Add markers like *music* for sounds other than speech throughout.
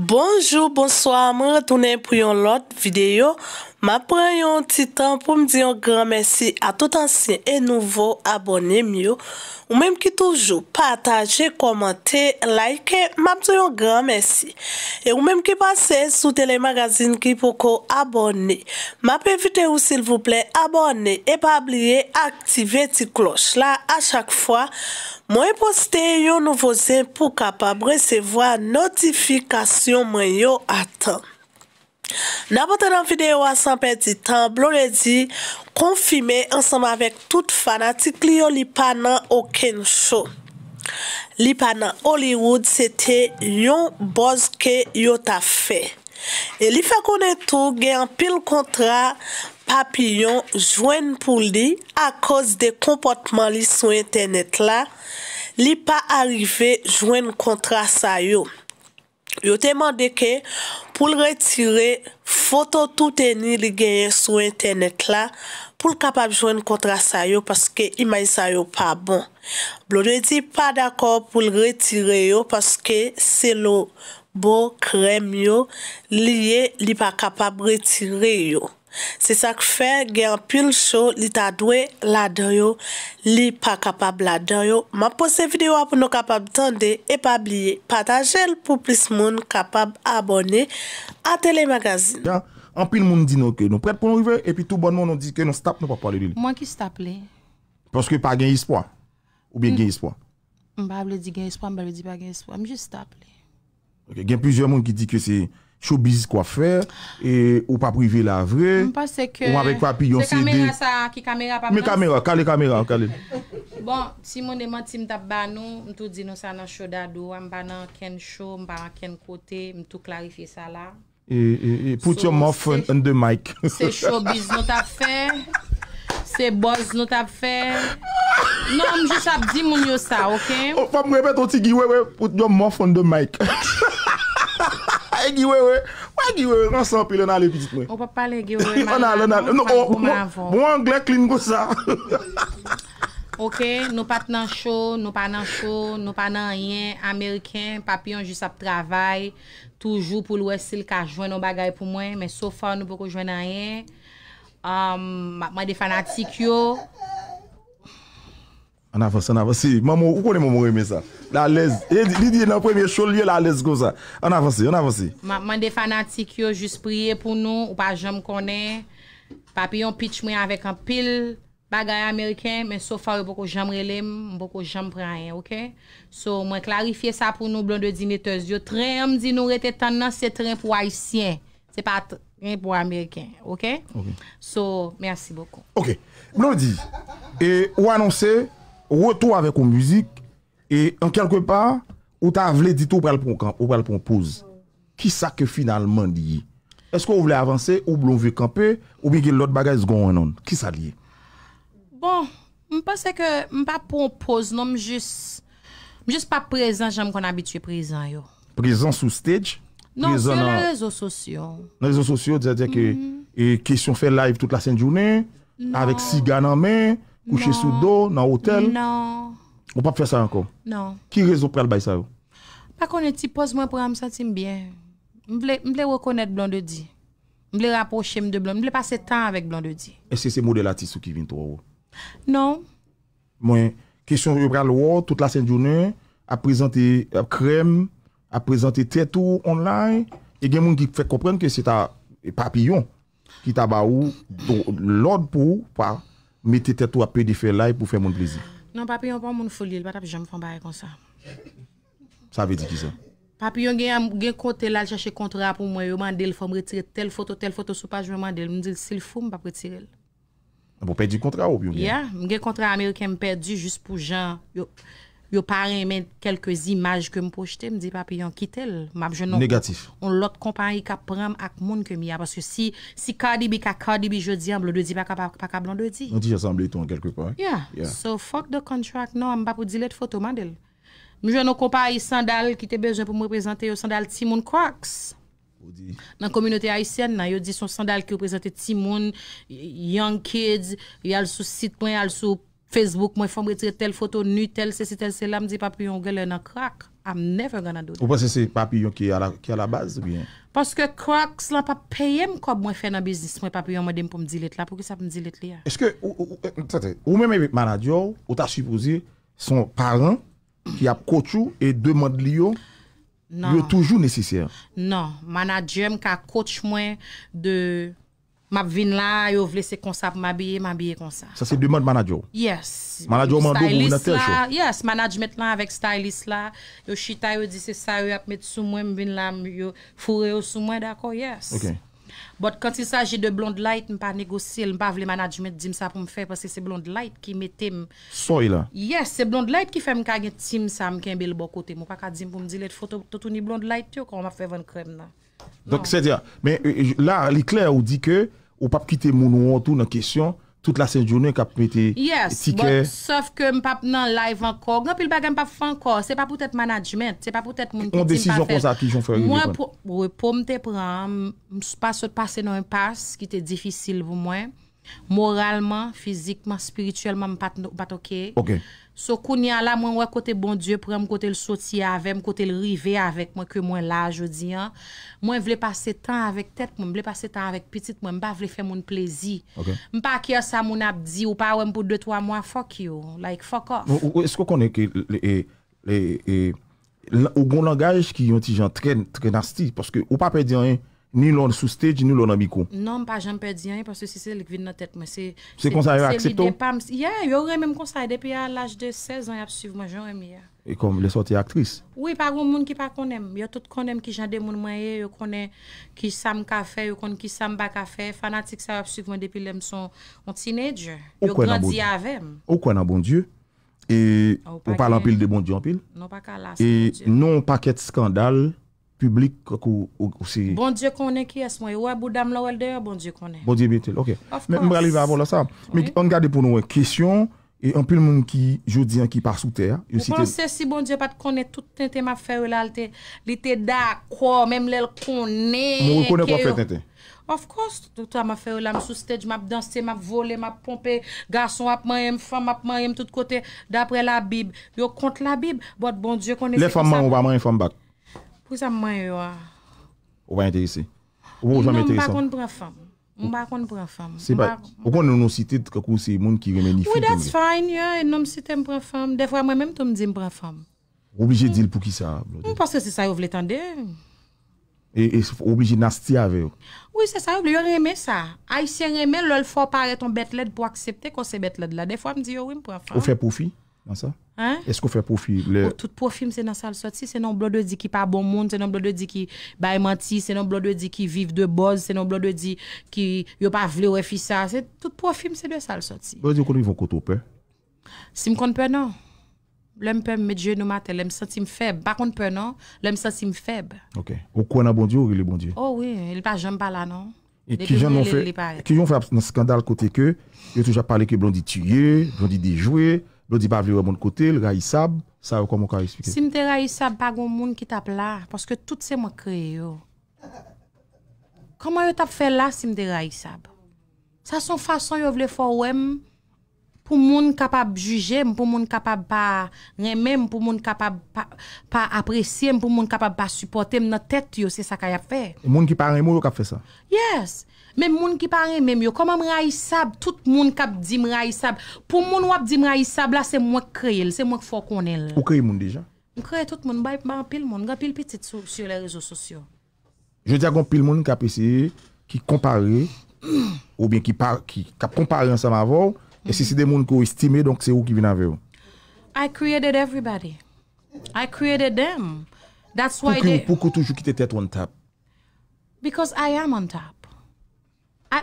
Bonjour, bonsoir, je retourner pour une autre vidéo. Ma pre yon titan pou m di yon gran mersi a tout ansyen e nouvo abonem yo. Ou mem ki toujou pataje, komante, like, ma m di yon gran mersi. E ou mem ki pase sou telemagazine ki pou ko abone. Ma pe vite ou sil vouple abone e pa ablie aktive ti kloch la. A chak fwa, mwen poste yon nouvo zin pou kapab resevo a notifikasyon mwen yo atan. N apote nan videyo a sanpe di tan Blon e di konfime Ansem avek tout fanatik Li yo li pa nan oken chou Li pa nan Hollywood Sete yon boz ke Yo ta fe E li fe konen tou gen pil kontra Papi yon Jwen pou li A koz de kompotman li sou internet la Li pa arrive Jwen kontra sa yo Yo temande ke pou l retire foto touten ni li genye sou internet la pou l kapab jwen kontra sa yo paske imay sa yo pa bon. Blo de di pa dako pou l retire yo paske se lo bon krem yo liye li pa kapab retire yo. Se sa k fè gen apil show li ta dwe la do yo, li pa kapab la do yo. Ma pose videwa pou nou kapab tande e pa blye. Patajel pou plis moun kapab abone a telemagazine. Gen, apil moun di nou kè, nou prèd pou nou yve, epi tout bon moun nou di kè nou stap nou pa pale li li. Mwen ki stap li. Poske pa gen ispwa? Ou bien gen ispwa? Mba avle di gen ispwa, mba avle di pa gen ispwa, mje stap li. Gen pizye moun ki di kè se... Choubizi kwa fe, ou pa prive la vre, ou apè kwa pi yon CD. Mè kamera sa, ki kamera pa mè? Mè kamera, kale kamera, kale. *laughs* Bon, si moun de man tim tap ban nou, mtou di nou sa nan show dadou, mba nan ken show, mba nan ken kote, mtou klarife sa la. E, e, e, put yon mouf on de mic. *laughs* Se choubizi nou tap fe, se boz nou tap fe. Non, mjous ap di moun yo sa, ok? Oh, o pa mrepet, o ti giwe, wè, put yon mouf on de mic. *laughs* Mwen sa api lè nan le piti pou wè. O pa palè gè wè nan lè nan lè nan lè nan lè nan lè. Mwen mwen anglè klèn gò sa. Ok, nou pa tnan chò. Nou pa nan chò. Nou pa nan yèn. Amerikèn, papi yon jous ap travay. Toujou pou louè sil ka jwèn nou bagay pou mwen. Men so fa nou pou jwèn nan yèn. Um, mwen de fanatik yo. On avance, on avance. Maman, vous connaissez mon ça. La laisse. Il dit dans chose, premier la laisse comme ça. On avance, on avance. Maman, des fanatiques, yo, juste prier pour nous, ou pas, j'aime connaître. Papillon pitch moi avec un pile bagay américain, mais sauf so beaucoup j'aime les, beaucoup j'aime rien, ok? So, moi clarifier ça pour nous, blondes de Le Yo, train, on dit, nous rete tendance, c'est train pour haïtien. C'est pas un train pour américain, ok? Donc, So, merci beaucoup. Ok. Blondie, et ou annoncer, Ou wè tou avèk ou müzik E an kelke pa Ou ta vle ditou ou pral pou on pose Ki sa ke finalman liye Esko ou vle avanse ou blon vwe kampe Ou bi gen lot bagay zgon wè non Ki sa liye Bon, mwen pense ke mwen pa pou on pose Non mwen jist Mwen jist pa prezen, jen mwen kon abitue prezen yo Prezen sou stage Non, se rezo sosyon Rezo sosyon, dja dje ke E kesyon fè live tout la sen jounè non. Avèk si gana mè kouche sou do nan hotel. Non. Ou pa pfe sa yon kon? Non. Ki rezo pral bay sa yo? Pa kon yon ti pos mwen pou a msati mbyen. Mwen vle wakonet blonde di. Mwen vle raposhe mde blonde. Mwen vle pase tan avèk blonde di. E se se mode lati sou ki vin to ou? Non. Mwen, kesyon yon pral ou, tout la sen jounen, ap prezante krem, ap prezante tetou online, e gen moun ki fèk kopren ke se ta papillon ki ta ba ou, lòd pou, pa, mettez tête ou à peu de faire là pour faire mon plaisir. Non, papillon, pas mon folie, pas ne me fais faire comme ça. Ça veut dire qui ça? Papillon, il y a côté là, chercher contrat pour moi, il m'a dit, il faut me retirer telle photo, telle photo sur page, je demande, il me dit, s'il faut, je ne vais pas retirer. Vous ah perdez le contrat ou bien? Oui, j'ai un contrat américain perdu juste pour gens. yo pare men kelke zi maj ke m pojte, m di papi yon kitel. Negatif. On lot kompanyi ka pram ak moun ke mi a, paske si kadi bi ka kadi bi jodi, an blon dodi pa ka blon dodi. An ti jasamble ton kelkepon. Ya, so fok do kontrak non, m papou di let foto mandel. M jono kompanyi sandal ki te beze pou m reprezente yo sandal Timon Crocs. Nan komunote Aisyen, nan yo di son sandal ki reprezente Timon, Young Kids, yal sou sitpon, yal sou polis, Facebook, moi, il me retirer telle photo nu telle ceci, telle cela, me dit papillon, gueule un crack. I'm never gonna do that. Vous pensez que c'est papillon qui est à la, qui à la base ou bien? Parce que crack, n'est pas payé comme moi faire dans business, moi papillon m'a dit pour me dire là, pourquoi ça me dit là? Est-ce que, ou, ou, ou, même avec manager, ou t'as supposé son parent qui a coaché et demande lui est toujours nécessaire? Non, manager qui a coach moi de Mab vin la, yo vlese konsa pou mabye, mabye konsa. Sa se deman manajyo? Yes. Manajyo manajyo pou vlese konsa? Yes, manajmet la avèk stylist la, yo chita yo di se sa yo ap met soumwen, vin la, yo fure yo soumwen, dako, yes. Ok. But konti saji de blonde light, mpa negosye, mpa vle manajmet, di msa pou mfe, pwese se blonde light ki metem. Soy la? Yes, se blonde light ki fem kage tim sa mken bel bokote, mwaka di m pou mdi let foto, totouni blonde light yo, kwa mwa fe ven krem la. Donk se diya, la li kler ou di ke ou pap ki te moun ou an tou nan kesyon, tout la se jounen kap mette etike. Yes, saf ke m pap nan live anko, genpil bagan m pap fanko, se pa pou tete manajment, se pa pou tete moun ki ti m pafe. On desi joun kon sa ki joun fwe. Mwen pou m te pran, m spasot pase nan yon pas ki te difisil voun mwen, moralman, fizikman, spiritualman m patoke. Ok, ok. Sou kou ni ala mwen wè kote bon dieu pou mwen kote l soti avè, mwen kote l rive avèk mwen ke mwen la jodi an. Mwen vle pase tan avèk tèt, mwen vle pase tan avèk pitit, mwen mba vle fè moun plezi. Mpa kia sa moun ap di ou pa wè mpou 2-3 mwen fok yo, like fok off. Ou esko konen ke e, e, ou goun langaj ki yon ti jan tren asti, poske ou pa pe di an yon. Ni loun sou stage, ni loun ambiko. Non, pa jen pe diyan, parce si se lik vide nan tetme. Se konsay yo aksepto? Ya, yo reme m konsay, depi ya lage de 16 an, ap suivman, jen reme ya. E kom, le sorti aktris? Oui, pa goun moun ki pa konen. Yo tout konen ki jan de moun maye, yo konen ki sam kafe, yo konen ki sam ba kafe, fanatik sa ap suivman depi lem son on tinej, yo gradi avèm. O konan bon die, e ou palan pil de bon die an pil, e non paket skandal, publik kou se... Bon die konen ki es mwen, wè boudam la wèl deyo, bon die konen. Bon die bete, ok. Of course. Mwen mwen gade pou nou wè, kisyon, e anpil moun ki, jodi an ki par sou ter, yon siten... Mwen pon se si bon die pat konen, tout ente ma fè ou lalte, li te da kwa, mèm lèl konen ki yo. Mwen wè konen kwa fè ente? Of course, tout an ma fè ou lalme sou stèd, mèm ap danse, mèm ap vole, mèm ap pompe, gason ap manye, mèm ap manye Ou sa mwen yo a? Ou pa mwen interese? Ou non, pa mwen interese? Mwen bakon mwen prefam. Mwen bakon mwen prefam. Se bat, ou kon nou nou sitet kakou se moun ki remen ifi? Oui, that's fine, yo, nou m sitet mwen prefam. Defwa mwen menm tou mdi mwen prefam. Oblije dil pou ki sa? Ou paske se sa yow vle tende. E, e, oblije nas ti ave? Oui, se sa yow vle, yo reme sa. Ay si reme, lol fwa pare ton betled pou aksepte kon se betled la. Defwa mdi yo wim prefam. Ou fe pou fi? Dans ça? Hein? Est-ce qu'on fait profil? Le... Oh, tout profil, c'est dans Le sortie. C'est non. blog de dit qui pas bon monde, c'est non. blog de dit qui bail menti, c'est non. blog de dit qui vivent de boss, c'est non. blog de dit qui yo pas vle ou ça. C'est tout profil, c'est de salle sortie. Vous dites qu'on vont côté peur? Si me compte peur non. l'aime peur me Dieu nous matin, l'aime senti me faible. Par contre peur non, l'aime senti me faible. OK. Au quoi dans bon Dieu ou il est bon Dieu? Oh oui, il pas jamais pas là non. Et qui j'en ont fait qui ont fait un scandale côté que, il toujours parlé que Blondie tué, Blondie déjoué l'on dit pas vivre mon côté le raïsab ça comment on expliquer si m'te raïsab pas gon monde qui tape là parce que tout c'est moi créé comment yo t'a fait là si m'te raïsab ça son façon yo voulait faire ouais pou moun kapab juje, m pou moun kapab pa reme, m pou moun kapab pa apresye, m pou moun kapab pa supporte, m nan tet yo, se sa kaya fe. Moun ki pare moun yo kap fe sa. Yes, men moun ki pare mèm yo, koman m ray sab, tout moun kap di m ray sab, pou moun wap di m ray sab la, se mwen kreye, se mwen kifo konel. Ou kreye moun deja? M kreye tout moun, ba apil moun, ga apil petit sou, sou le rezo sosyo. Je diya goun apil moun kap ese, ki kompare, ou bien ki par, ki kap kompare ansama vòw, Et si c'est des gens qui ont estimé, donc c'est vous qui venez avec vous. I created everybody. I created them. That's why pourquoi, toujours quitter tête on top? Because I am on top.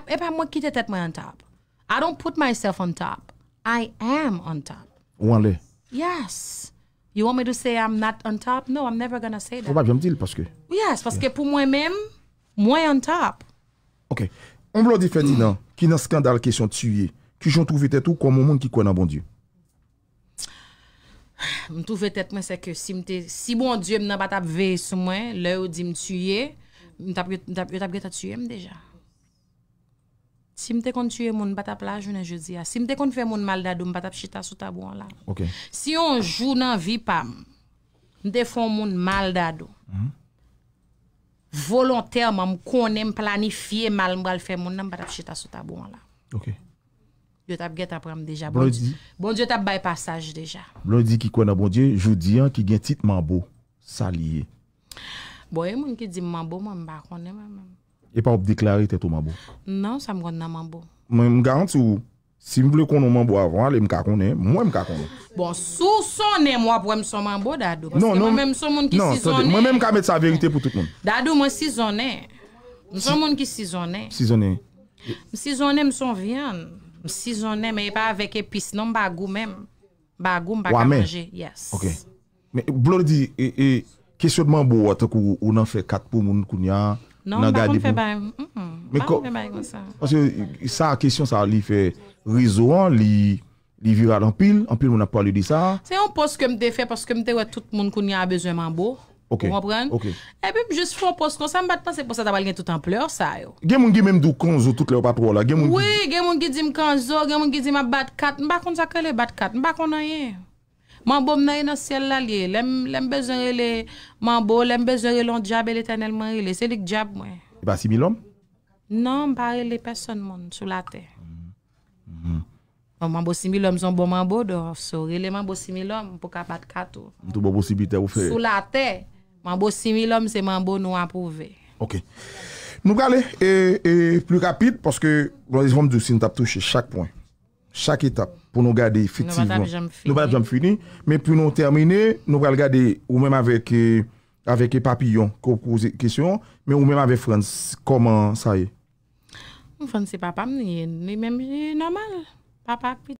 et pas moi qui quitter tête moi en top. I don't put myself on top. I am on top. Où en est? Yes. You want me to say I'm not on top? No, I'm never gonna say that. Faut pas me dire parce que. Yes, parce que pour moi-même, moi en top. Ok. On me l'a dit Ferdinand, qui dans scandale qui sont tués. Ki joun touve tèt ou kwa moun moun ki kwen nan bon diyo? Moun touve tèt mwen se ke si mwen diyo mnen batap veye sou mwen, le ou di mwen tüye, mwen tap ge ta tüye mwen deja. Si mwen te kon tüye moun batap la, jounen je diya. Si mwen te kon fè moun maldadou, mwen batap chita sou tabou an la. Ok. Si yon jou nan vi pam, mwen te fon moun maldadou. Mhm. Volontèrman mwen konen planifiye mal mwen al fè moun nan batap chita sou tabou an la. Ok. Yo tap get ap rem deja. Blondie. Blondie tap bay passage deja. Blondie ki kwen a bondie, jodi an ki gen tit mambo. Salye. Bo, e moun ki di mambo, moun mba konnen mwen mwen. E pa oub deklari tet ou mambo? Nan, sa mwen konnen nan mambo. Mwen mga an sou, si mwen vle konnen mambo avan, ale mwen kakonnen, mwen mwen kakonnen. Bon, sou sonnen mwen pou mwen mson mambo, dadou. Non, non. Mwen mwen mson moun ki si sonnen. Mwen mwen mwen mwen mwen mwen mwen mwen mwen mwen mwen mwen mwen mwen mwen mwen Si zonè, mè yè pa avèk epis, non bagou mèm. Bagou mba kaponje, yes. Mè, blon di, kèsyonman bo wò, tak ou nan fè katpou moun koun ya, nan gade pou? Nan, nan fè bay, nan fè bay gwa sa. Mè kò, sa kèsyon sa li fè rizouan, li virad anpil, anpil moun apwa li di sa. Se, anpòs kèm de fè, paskèm de wè tout moun koun ya a bezwenman bo. Ou mwen pren? Ok, ok. Ebe, eh jes foun poskon. San mbat tan, se posan tabal gen toutan pleur sa yo. Gen mwen gen menm dou konzo tout le ou pa pro la? Oui, gen mwen gen menm konzo, gen mwen gen menm bat kat. Mbakon sa kele bat kat, mbakon a ye. Man bom nan ye nan siel la liye. Lèm, lèm bezon ye le man bo, lèm bezon ye lon djab el etenel man rile. Se dik djab mwen. Eba simil om? Non, mpa rile person moun, sou la te. Mwen mm-hmm. mm-hmm. bon, mbo simil om, zon bon man bo do. So rile mwen mbo simil om pou ka bat kat ou. Mto mbo Mwen bo simi lom se mwen bo nou apouve. Ok. Nou gale e, e plu kapit, paske glanzifon mdou si nou tap touche chak poin. Chak etap pou nou gade efektivman. Nou bat apjam fini. Men pou nou termine, nou gale gade ou menm avek papillon ko kouze kisyon, men ou menm avek frans. Koman sa ye? Mwen frans se papam, ni menm je normal. Papak pi